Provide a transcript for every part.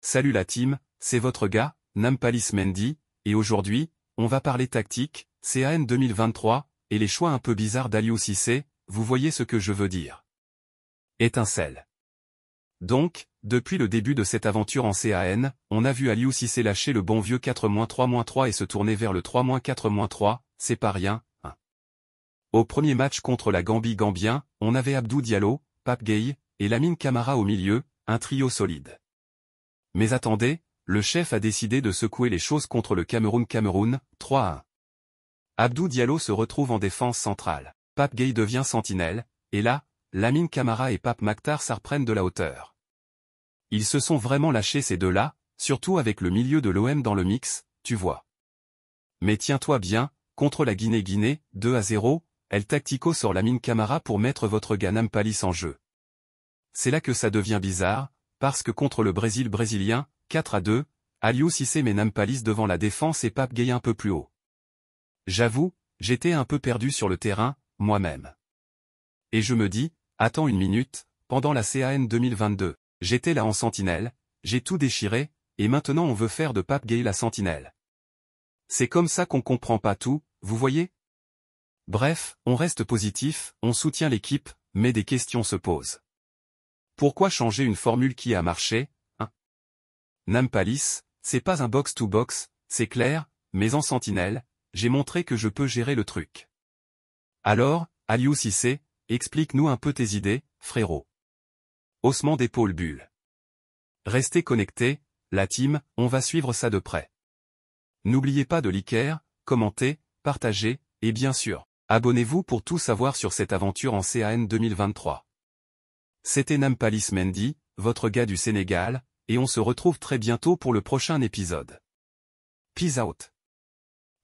Salut la team, c'est votre gars, Nampalis Mendy, et aujourd'hui, on va parler tactique, CAN 2023, et les choix un peu bizarres d'Aliou Cissé, vous voyez ce que je veux dire. Étincelle. Donc, depuis le début de cette aventure en CAN, on a vu Aliou Cissé lâcher le bon vieux 4-3-3 et se tourner vers le 3-4-3, c'est pas rien, hein. Au premier match contre la Gambie Gambien, on avait Abdou Diallo, Pape Gay, et Lamine Camara au milieu, un trio solide. Mais attendez, le chef a décidé de secouer les choses contre le Cameroun-Cameroun, 3-1. Abdou Diallo se retrouve en défense centrale. Pape Gay devient sentinelle, et là, Lamine Camara et Pape Maktar s'arprennent de la hauteur. Ils se sont vraiment lâchés ces deux-là, surtout avec le milieu de l'OM dans le mix, tu vois. Mais tiens-toi bien, contre la Guinée-Guinée, 2 à 0, El Tactico sort Lamine Camara pour mettre votre Palis en jeu. C'est là que ça devient bizarre, parce que contre le Brésil brésilien, 4 à 2, Aliou Cissé met Nampalis devant la défense et Pape Gay un peu plus haut. J'avoue, j'étais un peu perdu sur le terrain, moi-même. Et je me dis, attends une minute, pendant la CAN 2022, j'étais là en sentinelle, j'ai tout déchiré, et maintenant on veut faire de Pape Gay la sentinelle. C'est comme ça qu'on comprend pas tout, vous voyez Bref, on reste positif, on soutient l'équipe, mais des questions se posent. Pourquoi changer une formule qui a marché hein Nampalis, c'est pas un box-to-box, c'est clair, mais en sentinelle, j'ai montré que je peux gérer le truc. Alors, Aliou Cissé, explique-nous un peu tes idées, frérot. Haussement d'épaule bulle. Restez connectés, la team, on va suivre ça de près. N'oubliez pas de liker, commenter, partager, et bien sûr, abonnez-vous pour tout savoir sur cette aventure en CAN 2023. C'était Nampalis Mendy, votre gars du Sénégal, et on se retrouve très bientôt pour le prochain épisode. Peace out.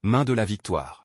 Main de la victoire.